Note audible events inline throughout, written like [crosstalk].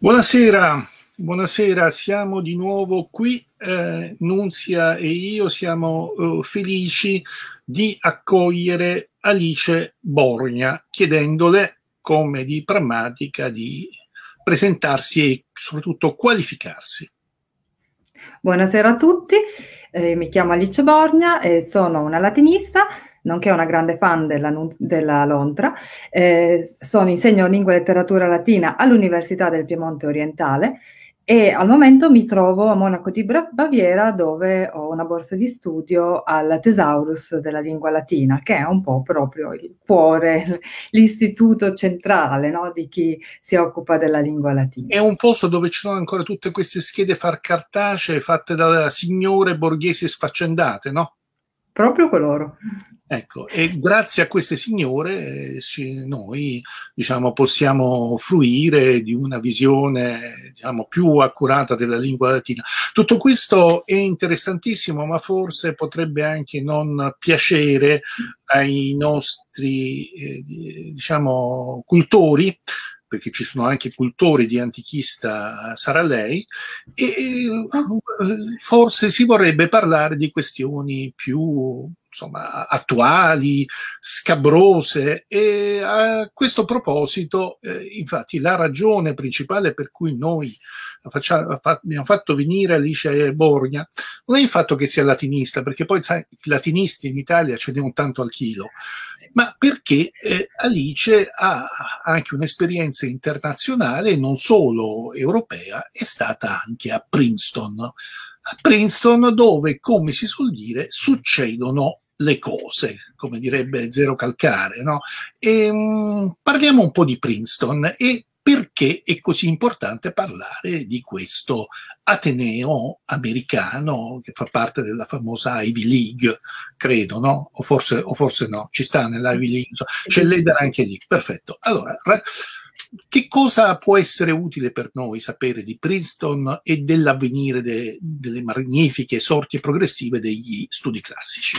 Buonasera, buonasera, siamo di nuovo qui. Eh, Nunzia e io siamo eh, felici di accogliere Alice Borgna, chiedendole, come di pragmatica, di presentarsi e soprattutto qualificarsi. Buonasera a tutti, eh, mi chiamo Alice Borgna e sono una latinista nonché una grande fan della, della Lontra. Eh, sono, insegno lingua e letteratura latina all'Università del Piemonte Orientale e al momento mi trovo a Monaco di Baviera dove ho una borsa di studio al Thesaurus della lingua latina, che è un po' proprio il cuore, [laughs] l'istituto centrale no, di chi si occupa della lingua latina. È un posto dove ci sono ancora tutte queste schede far cartacee fatte da signore borghesi sfaccendate, no? proprio coloro. Ecco, e grazie a queste signore eh, noi diciamo, possiamo fruire di una visione diciamo, più accurata della lingua latina. Tutto questo è interessantissimo, ma forse potrebbe anche non piacere ai nostri eh, diciamo, cultori, perché ci sono anche cultori di antichista, sarà lei, e ah. eh, forse si vorrebbe parlare di questioni più insomma, attuali, scabrose e a questo proposito, eh, infatti, la ragione principale per cui noi facciamo, abbiamo fatto venire Alice Borgna non è il fatto che sia latinista, perché poi sai, i latinisti in Italia ce ne un tanto al chilo, ma perché eh, Alice ha anche un'esperienza internazionale, non solo europea, è stata anche a Princeton. A Princeton dove, come si suol dire, succedono le cose, come direbbe Zero Calcare. No? E, ehm, mh, parliamo un po' di Princeton e perché è così importante parlare di questo Ateneo americano che fa parte della famosa Ivy League, credo, no? O forse, o forse no, ci sta nell'Ivy League, c'è l'Eder anche lì, perfetto. Allora, che cosa può essere utile per noi sapere di Princeton e dell'avvenire de, delle magnifiche sorti progressive degli studi classici?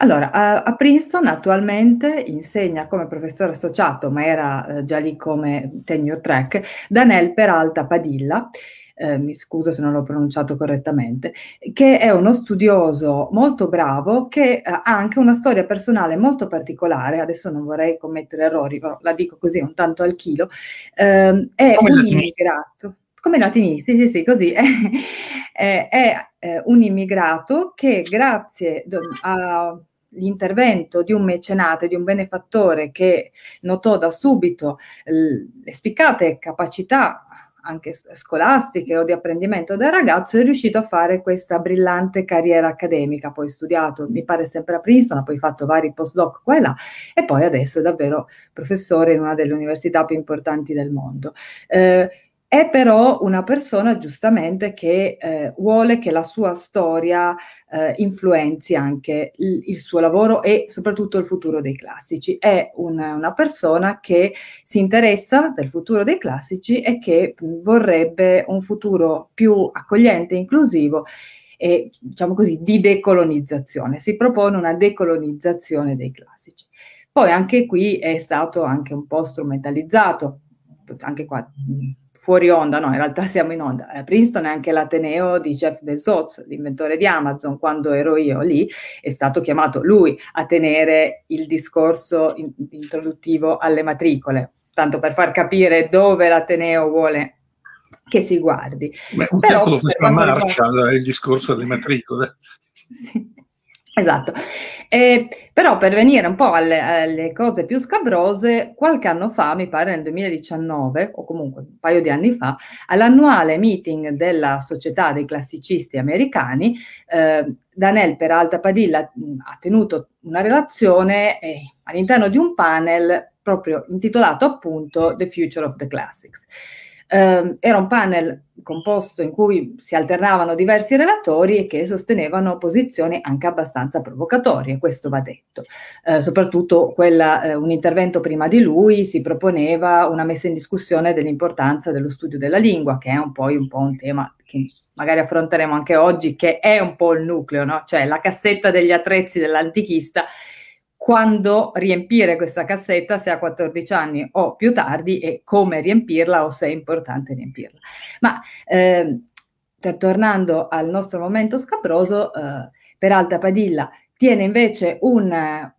Allora, a, Princeton attualmente insegna come professore associato, ma era eh, già lì come tenure track, Danel Peralta Padilla, eh, mi scuso se non l'ho pronunciato correttamente, che è uno studioso molto bravo che eh, ha anche una storia personale molto particolare, adesso non vorrei commettere errori, però la dico così un tanto al chilo, eh, è come un immigrato. Come latinisti, sì, sì, così. [laughs] È, è, è, eh, un immigrato che grazie all'intervento di un mecenate, di un benefattore che notò da subito le spiccate capacità anche scolastiche o di apprendimento del ragazzo, è riuscito a fare questa brillante carriera accademica, poi studiato, mi pare sempre a Princeton, ha poi fatto vari postdoc qua e là e poi adesso è davvero professore in una delle università più importanti del mondo. Eh, è però una persona giustamente che eh, vuole che la sua storia eh, influenzi anche il, il, suo lavoro e soprattutto il futuro dei classici. È una, una persona che si interessa del futuro dei classici e che vorrebbe un futuro più accogliente, inclusivo e diciamo così di decolonizzazione. Si propone una decolonizzazione dei classici. Poi anche qui è stato anche un po' strumentalizzato, anche qua fuori onda, no, in realtà siamo in onda. A eh, Princeton è anche l'ateneo di Jeff Bezos, l'inventore di Amazon, quando ero io lì, è stato chiamato lui a tenere il discorso in- introduttivo alle matricole, tanto per far capire dove l'ateneo vuole che si guardi. Beh, un Però, tempo lo faceva Marshall, il discorso alle matricole. [laughs] sì. Esatto, eh, però per venire un po' alle, alle, cose più scabrose, qualche anno fa, mi pare nel 2019 o comunque un paio di anni fa, all'annuale meeting della Società dei Classicisti Americani, eh, Danel Peralta Padilla mm, ha tenuto una relazione eh, all'interno di un panel proprio intitolato appunto The Future of the Classics. Eh, era un panel composto in cui si alternavano diversi relatori e che sostenevano posizioni anche abbastanza provocatorie, questo va detto. Eh, soprattutto quella, eh, un intervento prima di lui si proponeva una messa in discussione dell'importanza dello studio della lingua, che è un po', un, po un tema che magari affronteremo anche oggi, che è un po' il nucleo, no? cioè la cassetta degli attrezzi dell'antichista quando riempire questa cassetta se ha 14 anni o più tardi e come riempirla o se è importante riempirla. Ma eh, tornando al nostro momento scabroso, eh, Peralta Padilla tiene invece un,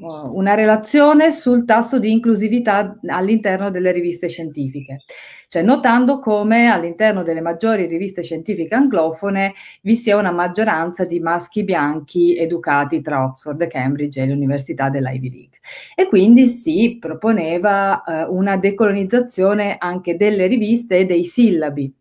eh, una relazione sul tasso di inclusività all'interno delle riviste scientifiche, cioè notando come all'interno delle maggiori riviste scientifiche anglofone vi sia una maggioranza di maschi bianchi educati tra Oxford, Cambridge e l'Università dell'Ivy League. E quindi si proponeva eh, una decolonizzazione anche delle riviste e dei sillabi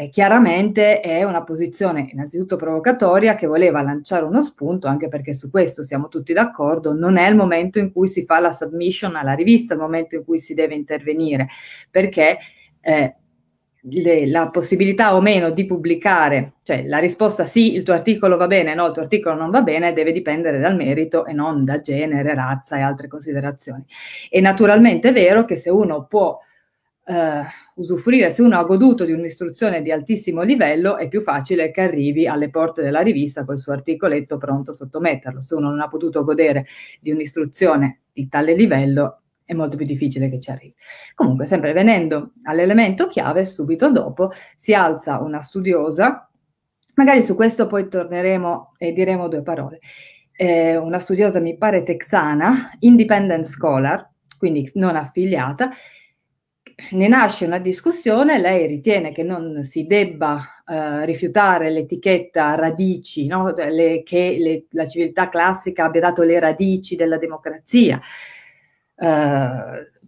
eh, chiaramente è una posizione innanzitutto provocatoria che voleva lanciare uno spunto, anche perché su questo siamo tutti d'accordo, non è il momento in cui si fa la submission alla rivista, il momento in cui si deve intervenire, perché eh, le, la possibilità o meno di pubblicare, cioè la risposta sì, il tuo articolo va bene, no, il tuo articolo non va bene, deve dipendere dal merito e non da genere, razza e altre considerazioni. È naturalmente vero che se uno può eh, usufruire, se uno ha goduto di un'istruzione di altissimo livello, è più facile che arrivi alle porte della rivista col suo articoletto pronto a sottometterlo. Se uno non ha potuto godere di un'istruzione di tale livello, è molto più difficile che ci arrivi. Comunque, sempre venendo all'elemento chiave, subito dopo si alza una studiosa, magari su questo poi torneremo e diremo due parole. Eh, una studiosa, mi pare texana, independent scholar, quindi non affiliata, ne nasce una discussione, lei ritiene che non si debba eh, rifiutare l'etichetta radici, no? le, che le, la civiltà classica abbia dato le radici della democrazia. Eh,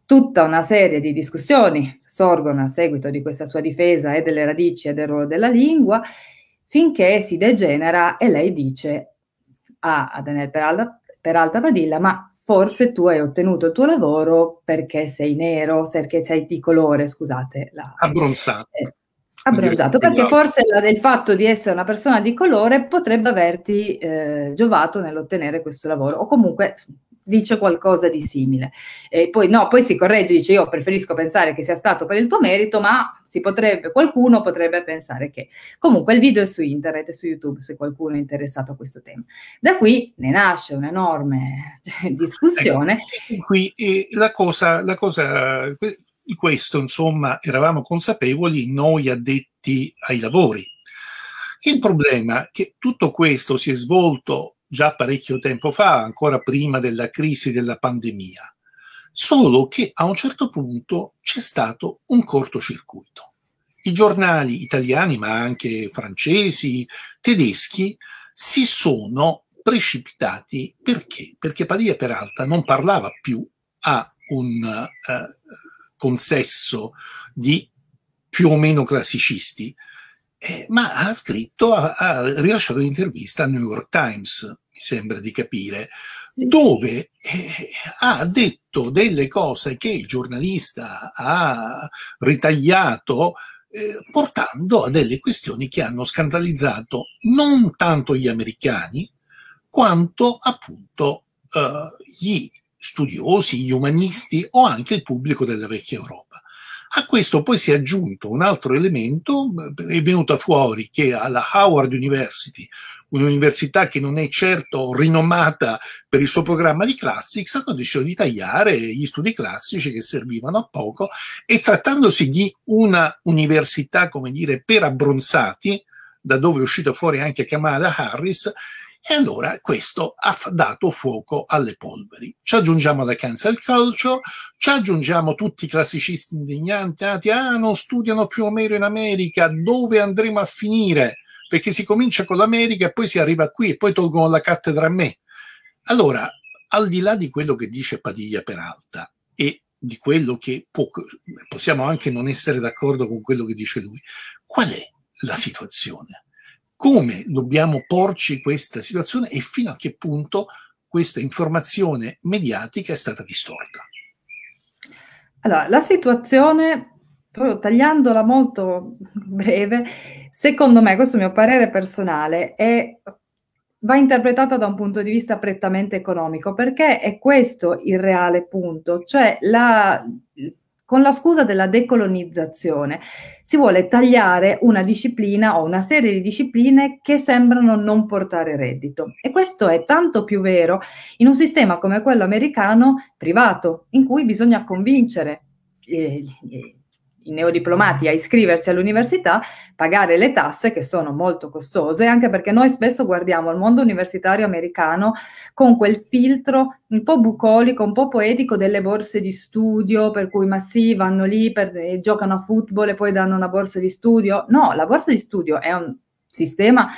tutta una serie di discussioni sorgono a seguito di questa sua difesa e delle radici e del ruolo della lingua, finché si degenera e lei dice a, ah, a Daniel Peralta, Peralta Padilla, ma forse tu hai ottenuto il tuo lavoro perché sei nero, perché sei di colore, scusate. La, abbronzato. Eh, abbronzato, perché forse la, il fatto di essere una persona di colore potrebbe averti eh, giovato nell'ottenere questo lavoro o comunque dice qualcosa di simile. E poi, no, poi si corregge, dice io preferisco pensare che sia stato per il tuo merito, ma si potrebbe, qualcuno potrebbe pensare che. Comunque il video è su internet, è su YouTube se qualcuno è interessato a questo tema. Da qui ne nasce un'enorme cioè, ecco, discussione. Ecco, qui la cosa, la cosa di questo, insomma, eravamo consapevoli noi addetti ai lavori. Il problema è che tutto questo si è svolto già parecchio tempo fa, ancora prima della crisi della pandemia, solo che a un certo punto c'è stato un cortocircuito. I giornali italiani, ma anche francesi, tedeschi, si sono precipitati perché? Perché Padilla Peralta non parlava più a un eh, consesso di più o meno classicisti, eh, ma ha scritto, ha, ha rilasciato un'intervista al New York Times mi sembra di capire, sì. dove eh, ha detto delle cose che il giornalista ha ritagliato eh, portando a delle questioni che hanno scandalizzato non tanto gli americani quanto appunto eh, gli studiosi, gli umanisti o anche il pubblico della vecchia Europa. A questo poi si è aggiunto un altro elemento, mm, è venuto fuori che alla Howard University, un'università che non è certo rinomata per il suo programma di classics, hanno deciso di tagliare gli studi classici che servivano a poco e trattandosi di una università, come dire, per abbronzati, da dove è uscito fuori anche Kamala Harris, e allora questo ha dato fuoco alle polveri. Ci aggiungiamo la cancel culture, ci aggiungiamo tutti i classicisti indignati, ah, ah non studiano più Omero in America, dove andremo a finire? Perché si comincia con l'America e poi si arriva qui e poi tolgono la cattedra a me. Allora, al di là di quello che dice Padiglia Peralta e di quello che può, possiamo anche non essere d'accordo con quello che dice lui, qual è la situazione? come dobbiamo porci questa situazione e fino a che punto questa informazione mediatica è stata distorta. Allora, la situazione, proprio tagliandola molto breve, secondo me, questo è il mio parere personale, è, va interpretata da un punto di vista prettamente economico, perché è questo il reale punto, cioè la, con la scusa della decolonizzazione. Si vuole tagliare una disciplina o una serie di discipline che sembrano non portare reddito. E questo è tanto più vero in un sistema come quello americano privato, in cui bisogna convincere eh, i neodiplomati a iscriversi all'università, pagare le tasse che sono molto costose, anche perché noi spesso guardiamo il mondo universitario americano con quel filtro un po' bucolico, un po' poetico delle borse di studio, per cui ma sì, vanno lì, per, giocano a football e poi danno una borsa di studio. No, la borsa di studio è un sistema,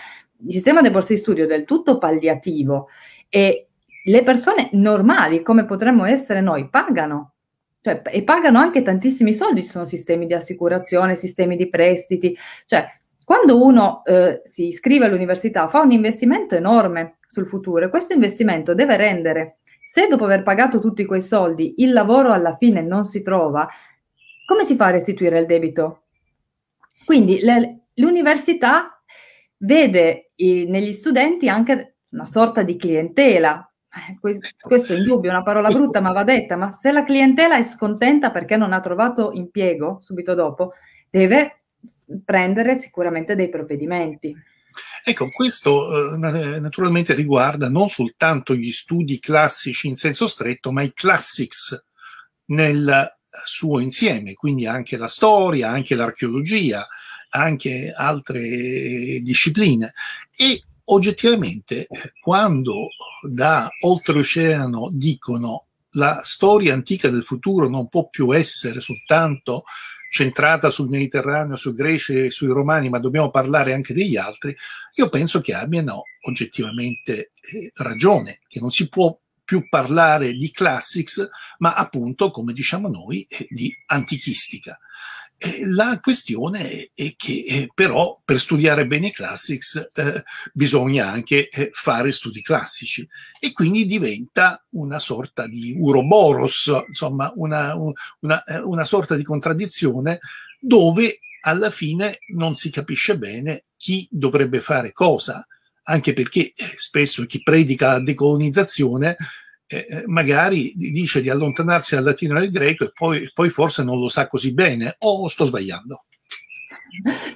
il sistema delle borse di studio del tutto palliativo e le persone normali, come potremmo essere noi, pagano cioè, e pagano anche tantissimi soldi, ci sono sistemi di assicurazione, sistemi di prestiti, cioè quando uno eh, si iscrive all'università fa un investimento enorme sul futuro e questo investimento deve rendere, se dopo aver pagato tutti quei soldi il lavoro alla fine non si trova, come si fa a restituire il debito? Quindi le, l'università vede i, negli studenti anche una sorta di clientela, eh, ecco. questo è indubbio, una parola brutta ma va detta, ma se la clientela è scontenta perché non ha trovato impiego subito dopo, deve prendere sicuramente dei provvedimenti. Ecco, questo eh, eh, naturalmente riguarda non soltanto gli studi classici in senso stretto, ma i classics nel suo insieme, quindi anche la storia, anche l'archeologia, anche altre discipline. E oggettivamente quando da oltreoceano dicono la storia antica del futuro non può più essere soltanto centrata sul Mediterraneo, su Grecia e sui romani, ma dobbiamo parlare anche degli altri, io penso che abbiano oggettivamente eh, ragione, che non si può più parlare di classics, ma appunto, come diciamo noi, eh, di antichistica. Eh, la questione è che eh, però per studiare bene i classics eh, bisogna anche eh, fare studi classici e quindi diventa una sorta di uroboros, insomma una, una, una sorta di contraddizione dove alla fine non si capisce bene chi dovrebbe fare cosa, anche perché spesso chi predica la decolonizzazione eh, eh, magari dice di allontanarsi dal latino e dal greco e poi, poi forse non lo sa così bene o sto sbagliando.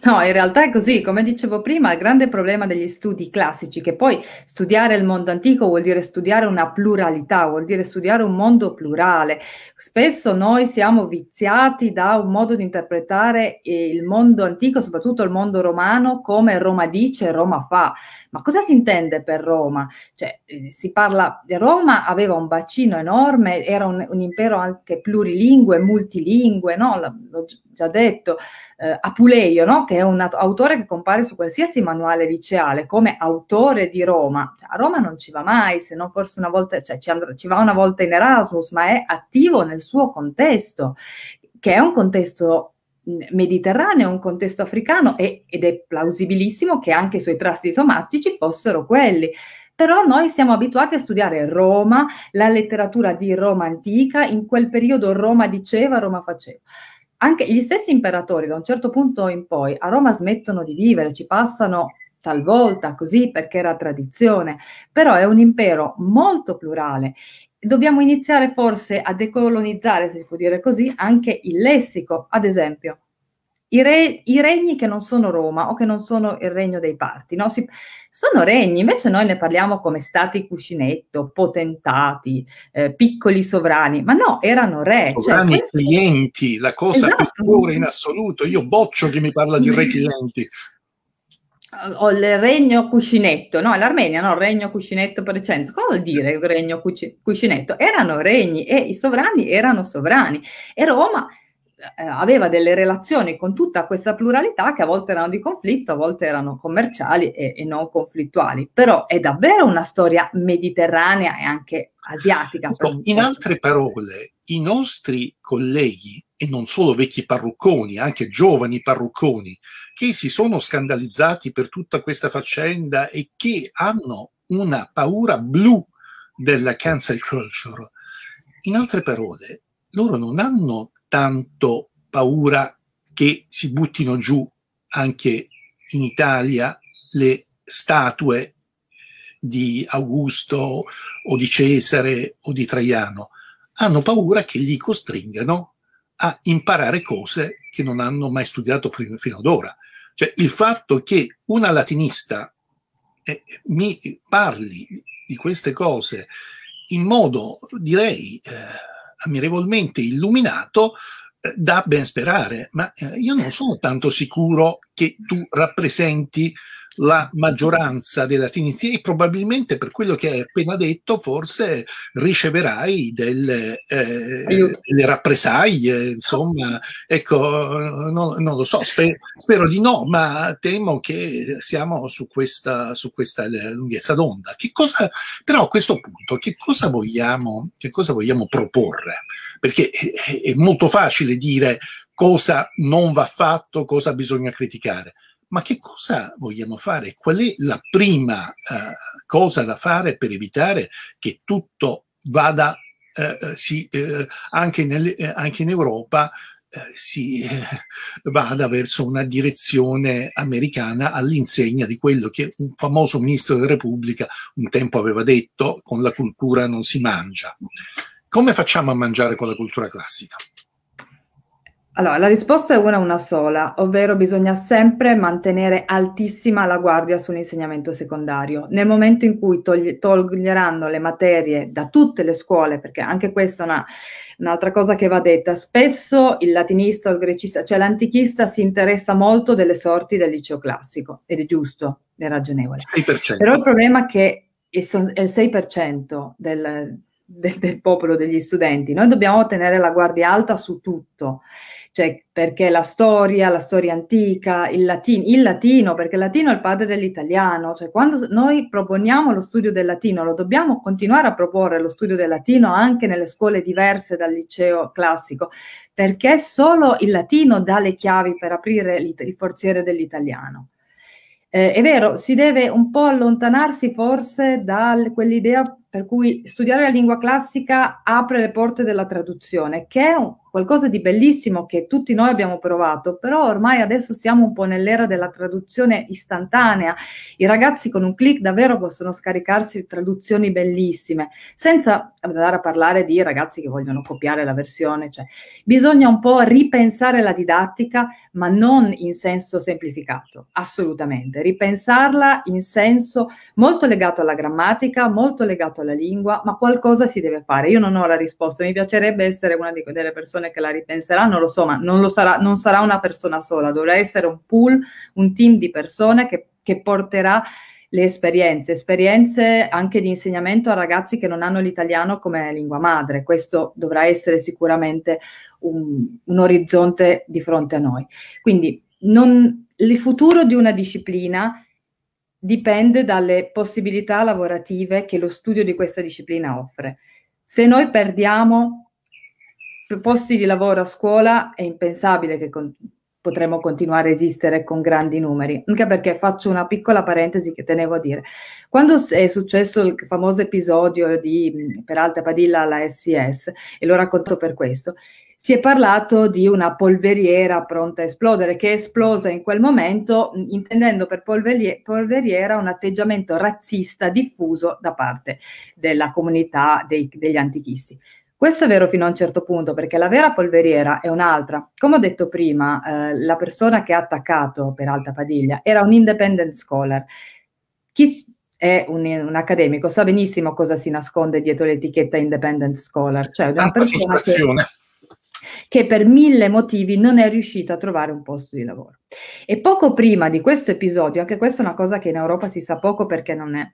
No, in realtà è così, come dicevo prima, il grande problema degli studi classici, che poi studiare il mondo antico vuol dire studiare una pluralità, vuol dire studiare un mondo plurale. Spesso noi siamo viziati da un modo di interpretare eh, il mondo antico, soprattutto il mondo romano, come Roma dice, Roma fa. Ma cosa si intende per Roma? Cioè, eh, si parla di Roma, aveva un bacino enorme, era un, un impero anche plurilingue, multilingue, no? L'ho già detto, eh, Apuleo Apuleio, no? che è un autore che compare su qualsiasi manuale liceale come autore di Roma. Cioè, a Roma non ci va mai, se non forse una volta, cioè ci, and- ci va una volta in Erasmus, ma è attivo nel suo contesto, che è un contesto mediterraneo, un contesto africano e, ed è plausibilissimo che anche i suoi trasti somatici fossero quelli. Però noi siamo abituati a studiare Roma, la letteratura di Roma antica, in quel periodo Roma diceva, Roma faceva anche gli stessi imperatori da un certo punto in poi a Roma smettono di vivere, ci passano talvolta così perché era tradizione, però è un impero molto plurale. Dobbiamo iniziare forse a decolonizzare, se si può dire così, anche il lessico, ad esempio. I, re, i, regni che non sono Roma o che non sono il regno dei parti, no? si, sono regni, invece noi ne parliamo come stati cuscinetto, potentati, eh, piccoli sovrani, ma no, erano re. Cioè sovrani cioè, clienti, la cosa esatto. pura in assoluto, io boccio chi mi parla di re [laughs] clienti. O il regno cuscinetto, no, l'Armenia, no, regno cuscinetto per eccellenza. Cosa vuol dire regno cuscinetto? Erano regni e i sovrani erano sovrani e Roma eh, aveva delle relazioni con tutta questa pluralità che a volte erano di conflitto, a volte erano commerciali e, e non conflittuali. Però è davvero una storia mediterranea e anche asiatica. No, in certo altre parole, i nostri colleghi, e non solo vecchi parrucconi, anche giovani parrucconi, che si sono scandalizzati per tutta questa faccenda e che hanno una paura blu della cancel culture. In altre parole, loro non hanno tanto paura che si buttino giù anche in Italia le statue di Augusto o di Cesare o di Traiano. Hanno paura che li costringano a imparare cose che non hanno mai studiato fino ad ora. Cioè il fatto che una latinista eh, mi parli di queste cose in modo, direi, eh, ammirevolmente illuminato, eh, da ben sperare, ma eh, io non sono tanto sicuro che tu rappresenti la maggioranza dei latinisti e probabilmente per quello che hai appena detto forse riceverai delle, eh, delle rappresaglie, insomma, ecco, no, non lo so, sper- spero di no, ma temo che siamo su questa, su questa lunghezza d'onda. Che cosa, però a questo punto, che cosa vogliamo, che cosa vogliamo proporre? Perché è, è molto facile dire cosa non va fatto, cosa bisogna criticare ma che cosa vogliamo fare? Qual è la prima eh, cosa da fare per evitare che tutto vada, eh, eh si, eh, anche, nel, eh, anche, in Europa, eh, si vada verso una direzione americana all'insegna di quello che un famoso ministro della Repubblica un tempo aveva detto, con la cultura non si mangia. Come facciamo a mangiare con la cultura classica? Allora, la risposta è una, una sola, ovvero bisogna sempre mantenere altissima la guardia sull'insegnamento secondario. Nel momento in cui togli- toglieranno le materie da tutte le scuole, perché anche questa è una, un'altra cosa che va detta, spesso il latinista o il grecista, cioè l'antichista, si interessa molto delle sorti del liceo classico, ed è giusto, è ragionevole. 6%. Però il problema è che è il 6% del, del, del popolo degli studenti. Noi dobbiamo tenere la guardia alta su tutto cioè perché la storia, la storia antica, il latino, il latino, perché il latino è il padre dell'italiano, cioè quando noi proponiamo lo studio del latino, lo dobbiamo continuare a proporre lo studio del latino anche nelle scuole diverse dal liceo classico, perché solo il latino dà le chiavi per aprire il forziere dell'italiano. Eh, è vero, si deve un po' allontanarsi forse da quell'idea per cui studiare la lingua classica apre le porte della traduzione, che è qualcosa di bellissimo che tutti noi abbiamo provato, però ormai adesso siamo un po' nell'era della traduzione istantanea. I ragazzi con un clic davvero possono scaricarsi traduzioni bellissime, senza andare a parlare di ragazzi che vogliono copiare la versione. Cioè, bisogna un po' ripensare la didattica, ma non in senso semplificato, assolutamente. Ripensarla in senso molto legato alla grammatica, molto legato imparato la lingua, ma qualcosa si deve fare. Io non ho la risposta, mi piacerebbe essere una di, delle persone che la ripenseranno, lo so, ma non, lo sarà, non sarà una persona sola, dovrà essere un pool, un team di persone che, che porterà le esperienze, esperienze anche di insegnamento a ragazzi che non hanno l'italiano come lingua madre. Questo dovrà essere sicuramente un, un orizzonte di fronte a noi. Quindi non, il futuro di una disciplina dipende dalle possibilità lavorative che lo studio di questa disciplina offre. Se noi perdiamo posti di lavoro a scuola è impensabile che con- potremo continuare a esistere con grandi numeri, anche perché faccio una piccola parentesi che tenevo a dire. Quando è successo il famoso episodio di Peralta Padilla alla SIS, e lo racconto per questo, si è parlato di una polveriera pronta a esplodere, che è esplosa in quel momento, intendendo per polveriera un atteggiamento razzista diffuso da parte della comunità dei, degli antichisti. Questo è vero fino a un certo punto, perché la vera polveriera è un'altra. Come ho detto prima, eh, la persona che ha attaccato per Alta Padiglia era un independent scholar. Chi è un, un, accademico, sa benissimo cosa si nasconde dietro l'etichetta independent scholar, cioè una persona che che per mille motivi non è riuscito a trovare un posto di lavoro. E poco prima di questo episodio, anche questa è una cosa che in Europa si sa poco perché non è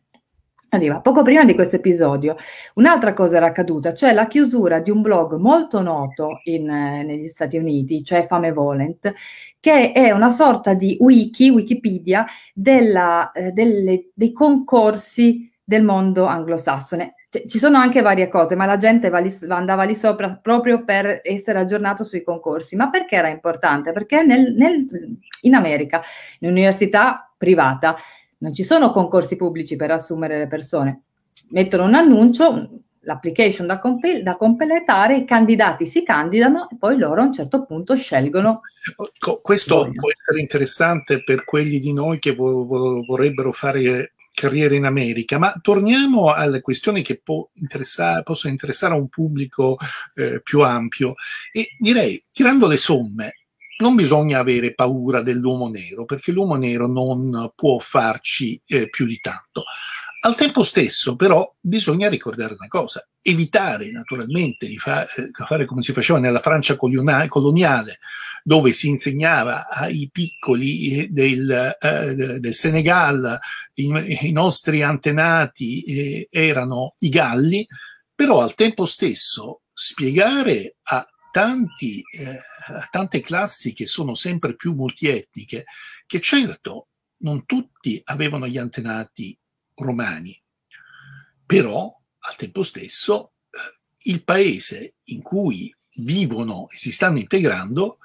Arriva poco prima di questo episodio, un'altra cosa era accaduta, cioè la chiusura di un blog molto noto in, eh, negli Stati Uniti, cioè Fame Volent, che è una sorta di wiki, Wikipedia, della, eh, delle, dei concorsi del mondo anglosassone. Cioè, ci sono anche varie cose, ma la gente va lì, andava lì sopra proprio per essere aggiornato sui concorsi. Ma perché era importante? Perché nel, nel, in America, in un'università privata, non ci sono concorsi pubblici per assumere le persone. Mettono un annuncio, l'application da, comp- da, completare, i candidati si candidano e poi loro a un certo punto scelgono. Questo può essere interessante per quelli di noi che vo- vorrebbero fare carriera in America, ma torniamo alle questioni che interessa, possono interessare a un pubblico eh, più ampio e direi, tirando le somme, non bisogna avere paura dell'uomo nero, perché l'uomo nero non può farci eh, più di tanto. Al tempo stesso, però, bisogna ricordare una cosa, evitare naturalmente di fa- eh, fare come si faceva nella Francia coloniale, dove si insegnava ai piccoli eh, del, eh, del Senegal, i, i, nostri antenati eh, erano i galli, però al tempo stesso spiegare a tanti, eh, a tante classi che sono sempre più multietniche che certo non tutti avevano gli antenati romani. Però, al tempo stesso, eh, il paese in cui vivono e si stanno integrando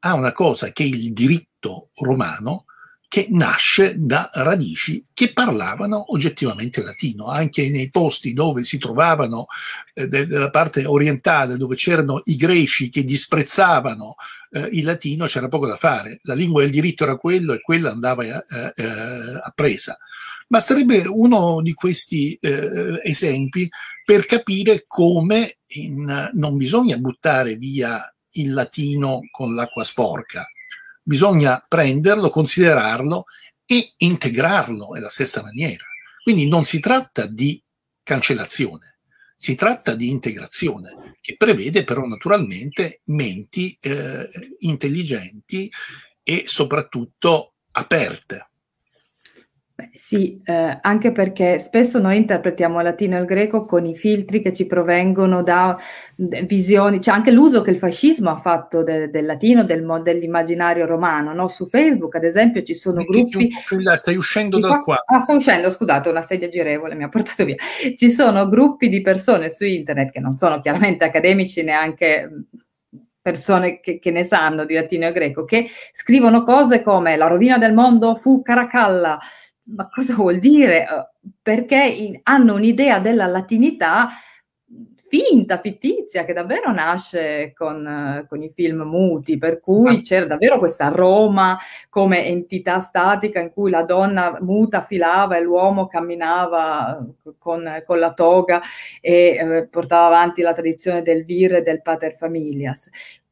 ha una cosa che è il diritto romano che nasce da radici che parlavano oggettivamente latino, anche nei posti dove si trovavano, eh, della parte orientale, dove c'erano i greci che disprezzavano eh, il latino, c'era poco da fare, la lingua del diritto era quello e quella andava eh, eh appresa. Basterebbe uno di questi eh, esempi per capire come in, non bisogna buttare via il latino con l'acqua sporca, bisogna prenderlo, considerarlo e integrarlo nella stessa maniera. Quindi non si tratta di cancellazione, si tratta di integrazione, che prevede però naturalmente menti eh, intelligenti e soprattutto aperte sì, eh, anche perché spesso noi interpretiamo il latino e il greco con i filtri che ci provengono da visioni, cioè anche l'uso che il fascismo ha fatto de, del latino, del, dell'immaginario romano. No? Su Facebook, ad esempio, ci sono gruppi. Là, stai uscendo dal qua. Ah, sto uscendo, scusate, una sedia girevole mi ha portato via. Ci sono gruppi di persone su internet che non sono chiaramente accademici neanche persone che, che, ne sanno di latino e greco, che scrivono cose come la rovina del mondo fu Caracalla, ma cosa vuol dire? Eh, perché in, hanno un'idea della latinità finta, fittizia, che davvero nasce con, eh, con, i film muti, per cui ah. c'era davvero questa Roma come entità statica in cui la donna muta filava e l'uomo camminava eh, con, con la toga e eh, portava avanti la tradizione del vir e del pater familias.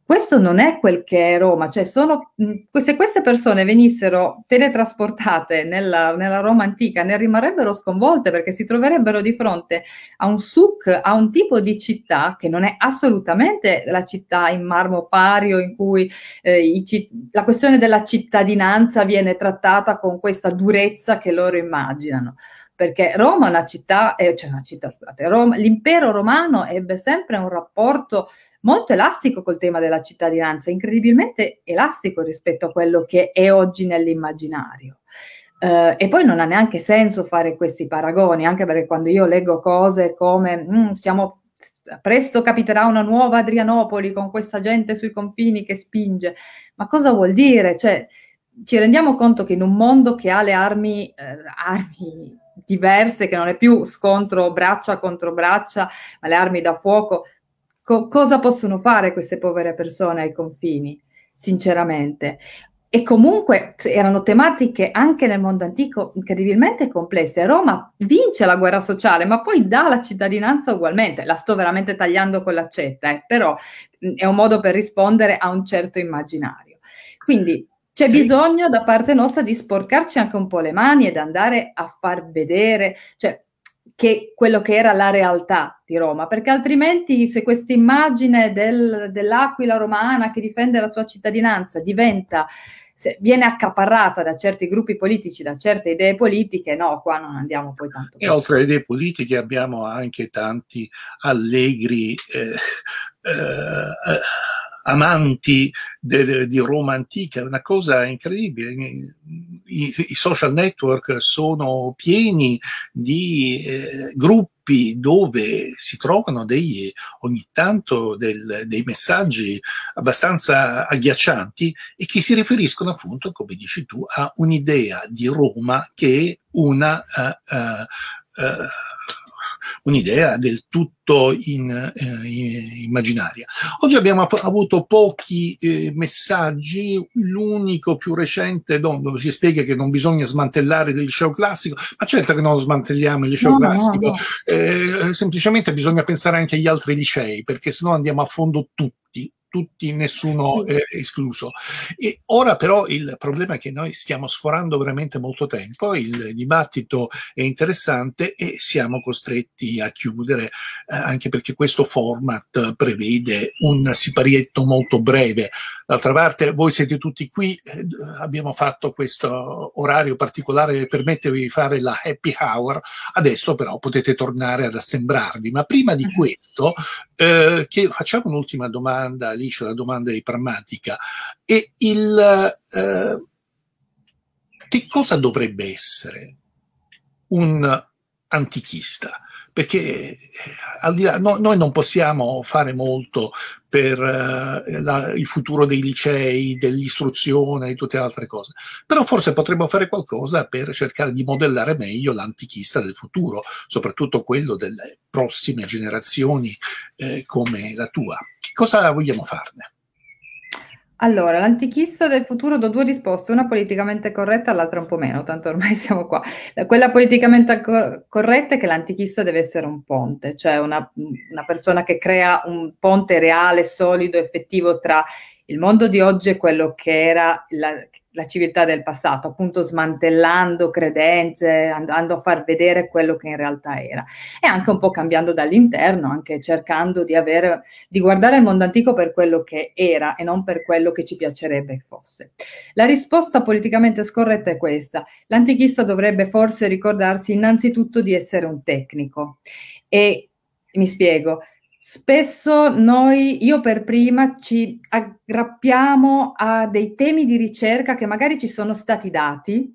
Questo non è quel che è Roma, cioè sono, mm, se queste persone venissero teletrasportate nella, nella, Roma antica ne rimarrebbero sconvolte perché si troverebbero di fronte a un suc, a un tipo di città che non è assolutamente la città in marmo pario in cui eh, i, la questione della cittadinanza viene trattata con questa durezza che loro immaginano perché Roma è una città, eh, cioè una città, scusate, Roma, l'impero romano ebbe sempre un rapporto molto elastico col tema della cittadinanza, incredibilmente elastico rispetto a quello che è oggi nell'immaginario. Uh, e poi non ha neanche senso fare questi paragoni, anche perché quando io leggo cose come mm, siamo, presto capiterà una nuova Adrianopoli con questa gente sui confini che spinge, ma cosa vuol dire? Cioè, ci rendiamo conto che in un mondo che ha le armi, eh, armi diverse, che non è più scontro braccia contro braccia, ma le armi da fuoco. Co- cosa possono fare queste povere persone ai confini, sinceramente? E comunque erano tematiche anche nel mondo antico incredibilmente complesse. Roma vince la guerra sociale, ma poi dà la cittadinanza ugualmente. La sto veramente tagliando con l'accetta, eh. però è un modo per rispondere a un certo immaginario. Quindi c'è bisogno da parte nostra di sporcarci anche un po' le mani ed andare a far vedere, cioè, che quello che era la realtà di Roma, perché altrimenti se questa immagine del, dell'aquila romana che difende la sua cittadinanza diventa, viene accaparrata da certi gruppi politici, da certe idee politiche, no, qua non andiamo poi tanto. E oltre alle idee politiche abbiamo anche tanti allegri. Eh, eh, eh amanti del, di Roma antica, è una cosa incredibile. I, I, social network sono pieni di eh, gruppi dove si trovano degli, ogni tanto del, dei messaggi abbastanza agghiaccianti e che si riferiscono appunto, come dici tu, a un'idea di Roma che è una... Uh, uh, uh, un'idea del tutto in, eh, immaginaria. Oggi abbiamo avuto pochi eh, messaggi, l'unico più recente boh, dove si spiega che non bisogna smantellare il liceo classico, ma certo che non smantelliamo il liceo no, classico, no, no. Eh, semplicemente bisogna pensare anche agli altri licei, perché sennò andiamo a fondo tutti tutti, nessuno eh, escluso. E ora però il problema è che noi stiamo sforando veramente molto tempo, il dibattito è interessante e siamo costretti a chiudere, eh, anche perché questo format prevede un siparietto molto breve. D'altra parte voi siete tutti qui, eh, abbiamo fatto questo orario particolare per permettervi di fare la happy hour, adesso però potete tornare ad assembrarvi. Ma prima di eh. questo, eh, che facciamo un'ultima domanda dice la domanda di Prammatica. E il, eh, che cosa dovrebbe essere un antichista? perché eh, al di là, no, noi non possiamo fare molto per eh, la, il futuro dei licei, dell'istruzione e tutte le altre cose, però forse potremmo fare qualcosa per cercare di modellare meglio l'antichista del futuro, soprattutto quello delle prossime generazioni eh, come la tua. Che cosa vogliamo farne? Allora, l'antichista del futuro do due risposte, una politicamente corretta, l'altra un po' meno, tanto ormai [laughs] siamo qua. Quella politicamente co- corretta è che l'antichista deve essere un ponte, cioè una, una persona che crea un ponte reale, solido, effettivo tra il mondo di oggi e quello che era la, la civiltà del passato, appunto smantellando credenze, andando a far vedere quello che in realtà era e anche un po' cambiando dall'interno, anche cercando di, avere, di guardare il mondo antico per quello che era e non per quello che ci piacerebbe fosse. La risposta politicamente scorretta è questa. L'antichista dovrebbe forse ricordarsi innanzitutto di essere un tecnico e mi spiego, Spesso noi, io per prima, ci aggrappiamo a dei temi di ricerca che magari ci sono stati dati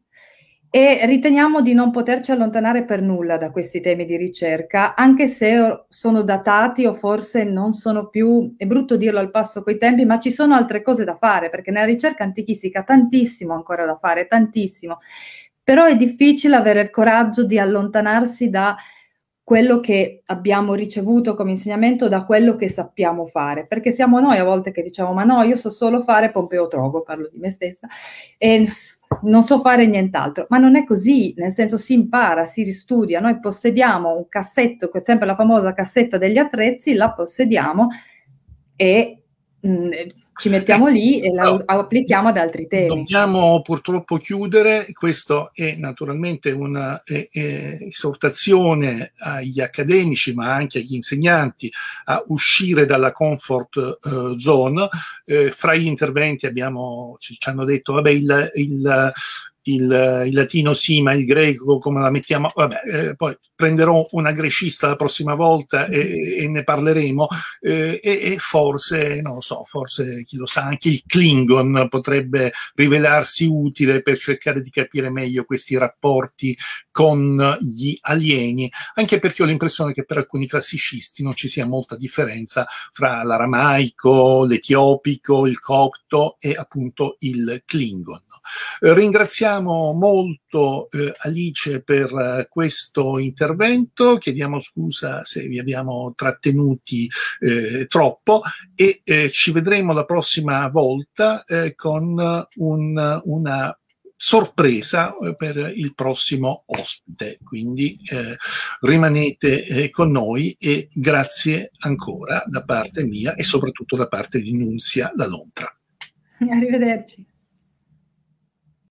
e riteniamo di non poterci allontanare per nulla da questi temi di ricerca, anche se sono datati o forse non sono più, è brutto dirlo al passo coi tempi, ma ci sono altre cose da fare, perché nella ricerca antichistica tantissimo ancora da fare, tantissimo. Però è difficile avere il coraggio di allontanarsi da quello che abbiamo ricevuto come insegnamento da quello che sappiamo fare, perché siamo noi a volte che diciamo ma no, io so solo fare Pompeo Trogo, parlo di me stessa, e non so fare nient'altro, ma non è così, nel senso si impara, si ristudia, noi possediamo un cassetto, sempre la famosa cassetta degli attrezzi, la possediamo e Mm, eh, ci mettiamo lì e la no, applichiamo ad altri temi. Dobbiamo purtroppo chiudere, questo è naturalmente un'esortazione agli accademici ma anche agli insegnanti a uscire dalla comfort uh, zone. Eh, fra gli interventi abbiamo, ci, ci hanno detto vabbè il, il il, eh, il latino sì, ma il greco come la mettiamo, vabbè, eh, poi prenderò una grecista la prossima volta e, e ne parleremo eh, e, e, forse, non lo so, forse chi lo sa, anche il Klingon potrebbe rivelarsi utile per cercare di capire meglio questi rapporti con gli alieni, anche perché ho l'impressione che per alcuni classicisti non ci sia molta differenza fra l'aramaico, l'etiopico, il copto e appunto il Klingon. Ringraziamo molto eh, Alice per eh, questo intervento, chiediamo scusa se vi abbiamo trattenuti eh, troppo e eh, ci vedremo la prossima volta eh, con un, una sorpresa per il prossimo ospite. Quindi eh, rimanete eh, con noi e grazie ancora da parte mia e soprattutto da parte di Nunzia da Londra. Arrivederci.